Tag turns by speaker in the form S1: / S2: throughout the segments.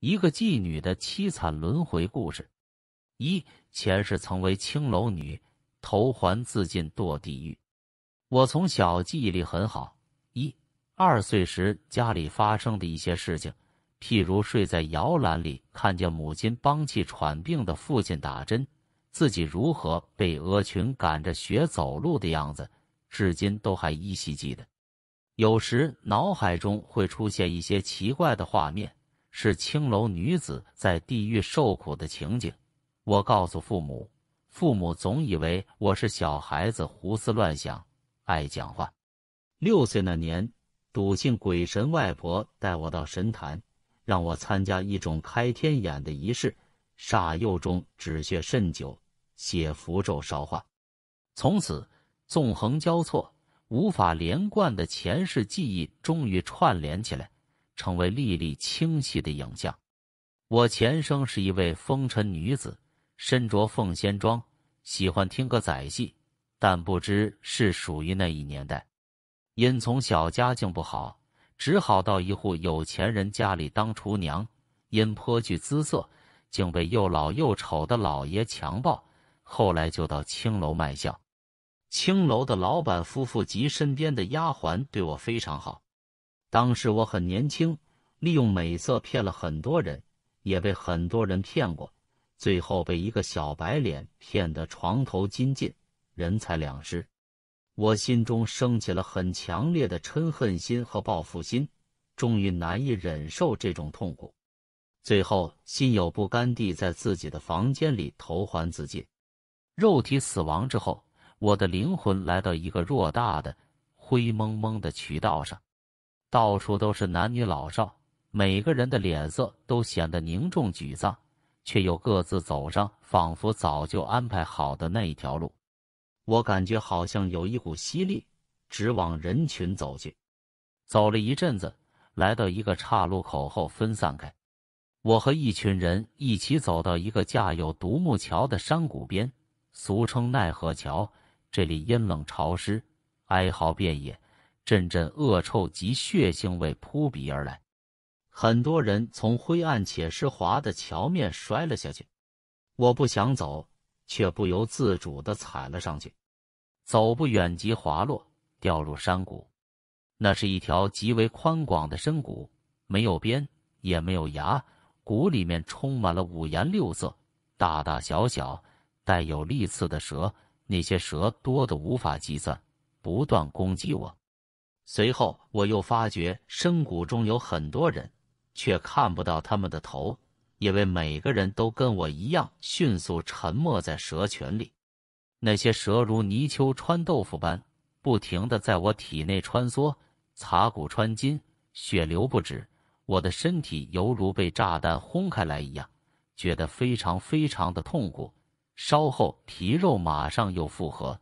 S1: 一个妓女的凄惨轮回故事：一前世曾为青楼女，投环自尽堕地狱。我从小记忆力很好，一二岁时家里发生的一些事情，譬如睡在摇篮里看见母亲帮气喘病的父亲打针，自己如何被鹅群赶着学走路的样子，至今都还依稀记得。有时脑海中会出现一些奇怪的画面。是青楼女子在地狱受苦的情景。我告诉父母，父母总以为我是小孩子胡思乱想，爱讲话。六岁那年，笃信鬼神，外婆带我到神坛，让我参加一种开天眼的仪式。煞幼中止血渗酒，写符咒烧化。从此，纵横交错、无法连贯的前世记忆终于串联起来。成为历历清晰的影像。我前生是一位风尘女子，身着凤仙装，喜欢听歌仔戏，但不知是属于那一年代。因从小家境不好，只好到一户有钱人家里当厨娘。因颇具姿色，竟被又老又丑的老爷强暴。后来就到青楼卖笑。青楼的老板夫妇及身边的丫鬟对我非常好。当时我很年轻，利用美色骗了很多人，也被很多人骗过。最后被一个小白脸骗得床头金尽，人财两失。我心中升起了很强烈的嗔恨心和报复心，终于难以忍受这种痛苦，最后心有不甘地在自己的房间里投环自尽。肉体死亡之后，我的灵魂来到一个偌大的灰蒙蒙的渠道上。到处都是男女老少，每个人的脸色都显得凝重沮丧，却又各自走上仿佛早就安排好的那一条路。我感觉好像有一股吸力，直往人群走去。走了一阵子，来到一个岔路口后分散开。我和一群人一起走到一个架有独木桥的山谷边，俗称奈何桥。这里阴冷潮湿，哀嚎遍野。阵阵恶臭及血腥味扑鼻而来，很多人从灰暗且湿滑的桥面摔了下去。我不想走，却不由自主地踩了上去。走不远即滑落，掉入山谷。那是一条极为宽广的深谷，没有边，也没有崖。谷里面充满了五颜六色、大大小小、带有利刺的蛇。那些蛇多得无法计算，不断攻击我。随后，我又发觉深谷中有很多人，却看不到他们的头，因为每个人都跟我一样迅速沉没在蛇群里。那些蛇如泥鳅穿豆腐般，不停地在我体内穿梭，擦骨穿筋，血流不止。我的身体犹如被炸弹轰开来一样，觉得非常非常的痛苦。稍后，皮肉马上又复合。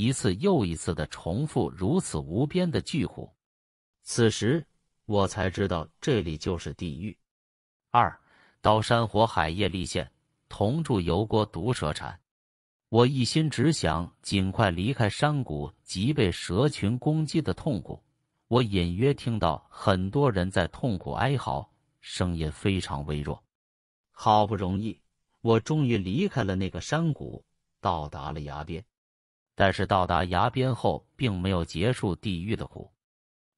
S1: 一次又一次的重复如此无边的巨苦，此时我才知道这里就是地狱。二刀山火海，夜立现同住油锅，毒蛇缠。我一心只想尽快离开山谷及被蛇群攻击的痛苦。我隐约听到很多人在痛苦哀嚎，声音非常微弱。好不容易，我终于离开了那个山谷，到达了崖边。但是到达崖边后，并没有结束地狱的苦。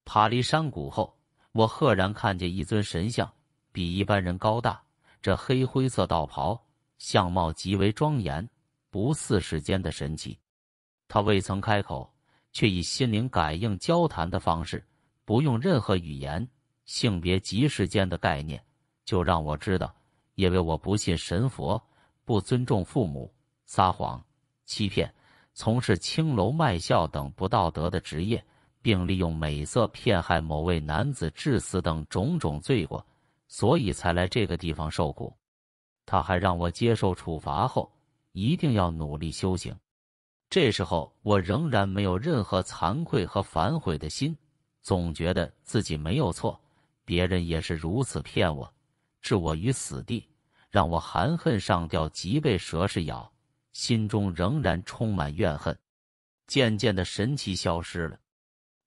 S1: 爬离山谷后，我赫然看见一尊神像，比一般人高大。这黑灰色道袍，相貌极为庄严，不似世间的神奇。他未曾开口，却以心灵感应交谈的方式，不用任何语言、性别及时间的概念，就让我知道，因为我不信神佛，不尊重父母，撒谎、欺骗。从事青楼卖笑等不道德的职业，并利用美色骗害某位男子致死等种种罪过，所以才来这个地方受苦。他还让我接受处罚后，一定要努力修行。这时候我仍然没有任何惭愧和反悔的心，总觉得自己没有错，别人也是如此骗我，置我于死地，让我含恨上吊，即被蛇是咬。心中仍然充满怨恨，渐渐的神奇消失了。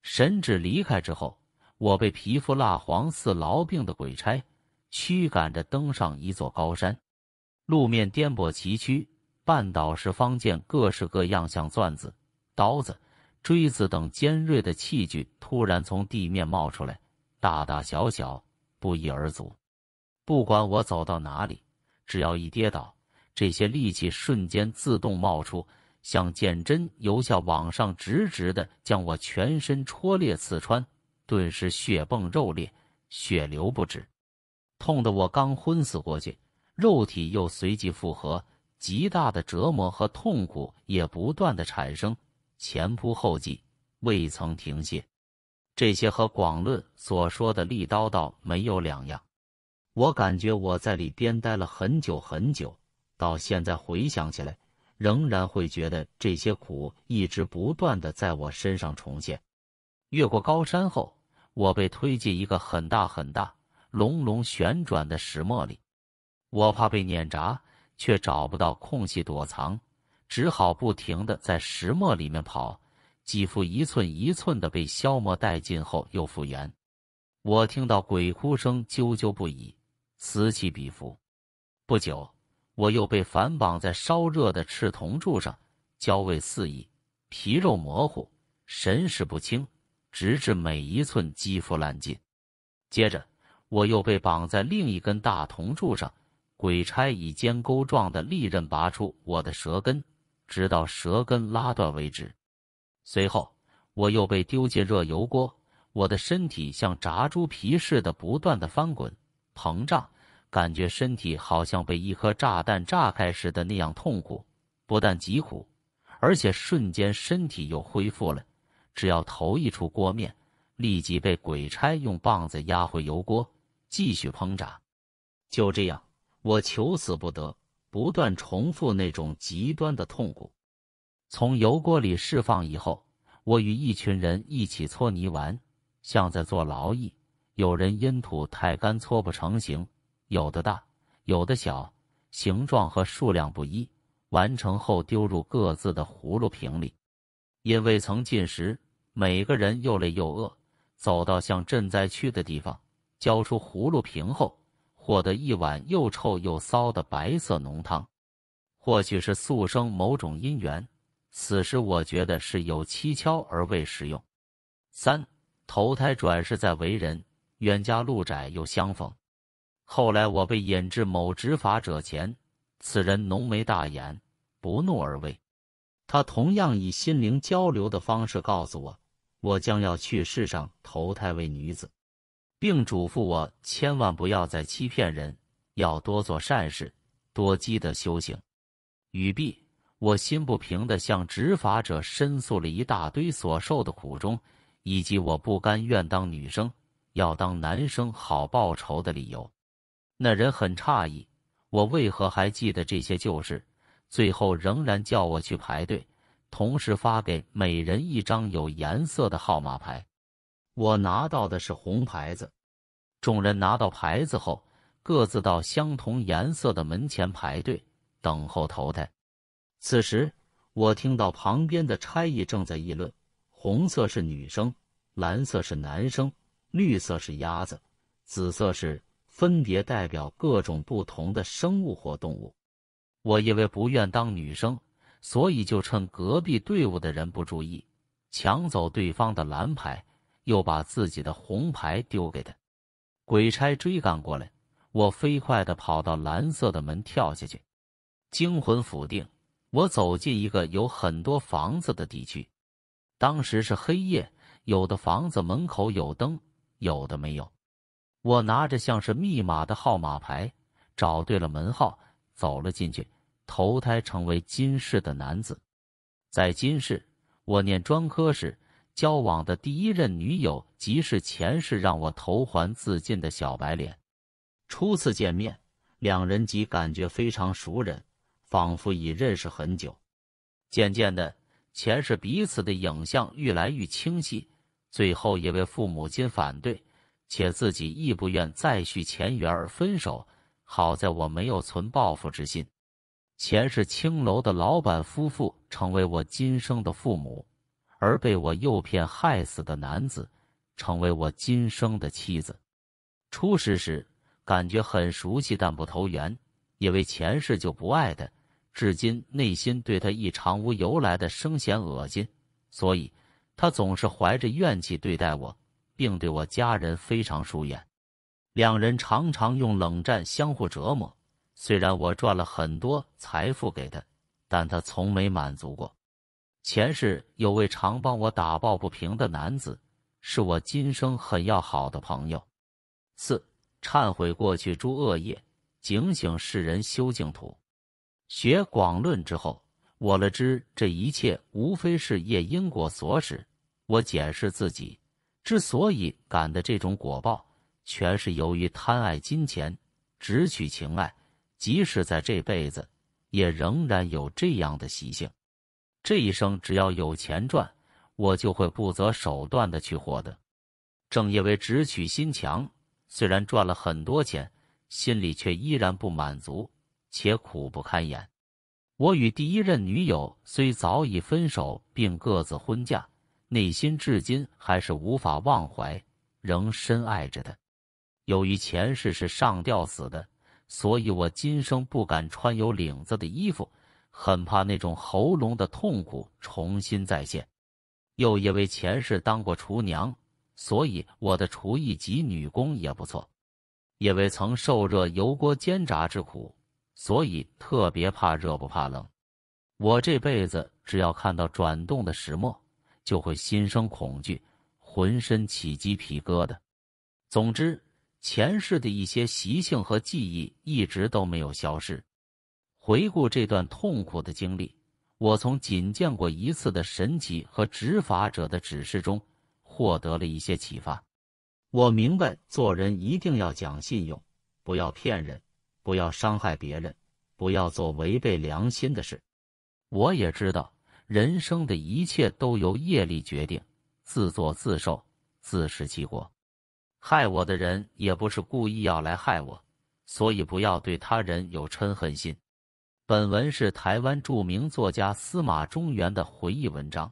S1: 神指离开之后，我被皮肤蜡黄似痨病的鬼差驱赶着登上一座高山，路面颠簸崎岖，半岛是方见各式各样像钻子、刀子、锥子等尖锐的器具突然从地面冒出来，大大小小不一而足。不管我走到哪里，只要一跌倒。这些力气瞬间自动冒出，像剑针由下往上直直的将我全身戳裂刺穿，顿时血迸肉裂，血流不止，痛得我刚昏死过去，肉体又随即复合，极大的折磨和痛苦也不断的产生，前仆后继，未曾停歇。这些和广论所说的利刀道没有两样，我感觉我在里边待了很久很久。到现在回想起来，仍然会觉得这些苦一直不断的在我身上重现。越过高山后，我被推进一个很大很大、隆隆旋转的石磨里。我怕被碾轧，却找不到空隙躲藏，只好不停的在石磨里面跑，肌肤一寸一寸的被消磨殆尽后又复原。我听到鬼哭声啾啾不已，此起彼伏。不久。我又被反绑在烧热的赤铜柱上，焦味四溢，皮肉模糊，神识不清，直至每一寸肌肤烂尽。接着，我又被绑在另一根大铜柱上，鬼差以尖钩状的利刃拔出我的舌根，直到舌根拉断为止。随后，我又被丢进热油锅，我的身体像炸猪皮似的不断的翻滚膨胀。感觉身体好像被一颗炸弹炸开似的那样痛苦，不但极苦，而且瞬间身体又恢复了。只要头一出锅面，立即被鬼差用棒子压回油锅，继续烹炸。就这样，我求死不得，不断重复那种极端的痛苦。从油锅里释放以后，我与一群人一起搓泥丸，像在做劳役。有人因土太干，搓不成形。有的大，有的小，形状和数量不一。完成后丢入各自的葫芦瓶里，因未曾进食。每个人又累又饿，走到像赈灾区的地方，交出葫芦瓶后，获得一碗又臭又骚的白色浓汤。或许是素生某种因缘，此时我觉得是有蹊跷而未食用。三投胎转世再为人，冤家路窄又相逢。后来我被引至某执法者前，此人浓眉大眼，不怒而威。他同样以心灵交流的方式告诉我，我将要去世上投胎为女子，并嘱咐我千万不要再欺骗人，要多做善事，多积德修行。语毕，我心不平地向执法者申诉了一大堆所受的苦衷，以及我不甘愿当女生，要当男生好报仇的理由。那人很诧异，我为何还记得这些旧事？最后仍然叫我去排队，同时发给每人一张有颜色的号码牌。我拿到的是红牌子。众人拿到牌子后，各自到相同颜色的门前排队，等候投胎。此时，我听到旁边的差役正在议论：红色是女生，蓝色是男生，绿色是鸭子，紫色是……分别代表各种不同的生物或动物。我因为不愿当女生，所以就趁隔壁队伍的人不注意，抢走对方的蓝牌，又把自己的红牌丢给他。鬼差追赶过来，我飞快地跑到蓝色的门跳下去，惊魂甫定，我走进一个有很多房子的地区。当时是黑夜，有的房子门口有灯，有的没有。我拿着像是密码的号码牌，找对了门号，走了进去。投胎成为金氏的男子，在金氏，我念专科时，交往的第一任女友，即是前世让我投怀自尽的小白脸。初次见面，两人即感觉非常熟人，仿佛已认识很久。渐渐的，前世彼此的影像愈来愈清晰，最后也为父母亲反对。且自己亦不愿再续前缘而分手。好在我没有存报复之心。前世青楼的老板夫妇成为我今生的父母，而被我诱骗害死的男子成为我今生的妻子。初识时感觉很熟悉，但不投缘，因为前世就不爱的，至今内心对他异常无由来的生嫌恶心，所以他总是怀着怨气对待我。并对我家人非常疏远，两人常常用冷战相互折磨。虽然我赚了很多财富给他，但他从没满足过。前世有位常帮我打抱不平的男子，是我今生很要好的朋友。四忏悔过去诸恶业，警醒世人修净土。学广论之后，我了知这一切无非是业因果所使，我检视自己。之所以感的这种果报，全是由于贪爱金钱，只取情爱，即使在这辈子，也仍然有这样的习性。这一生只要有钱赚，我就会不择手段的去获得。正因为只取心强，虽然赚了很多钱，心里却依然不满足，且苦不堪言。我与第一任女友虽早已分手，并各自婚嫁。内心至今还是无法忘怀，仍深爱着的。由于前世是上吊死的，所以我今生不敢穿有领子的衣服，很怕那种喉咙的痛苦重新再现。又因为前世当过厨娘，所以我的厨艺及女工也不错。因为曾受热油锅煎炸之苦，所以特别怕热，不怕冷。我这辈子只要看到转动的石磨。就会心生恐惧，浑身起鸡皮疙瘩。总之，前世的一些习性和记忆一直都没有消失。回顾这段痛苦的经历，我从仅见过一次的神奇和执法者的指示中获得了一些启发。我明白做人一定要讲信用，不要骗人，不要伤害别人，不要做违背良心的事。我也知道。人生的一切都由业力决定，自作自受，自食其果。害我的人也不是故意要来害我，所以不要对他人有嗔恨心。本文是台湾著名作家司马中原的回忆文章。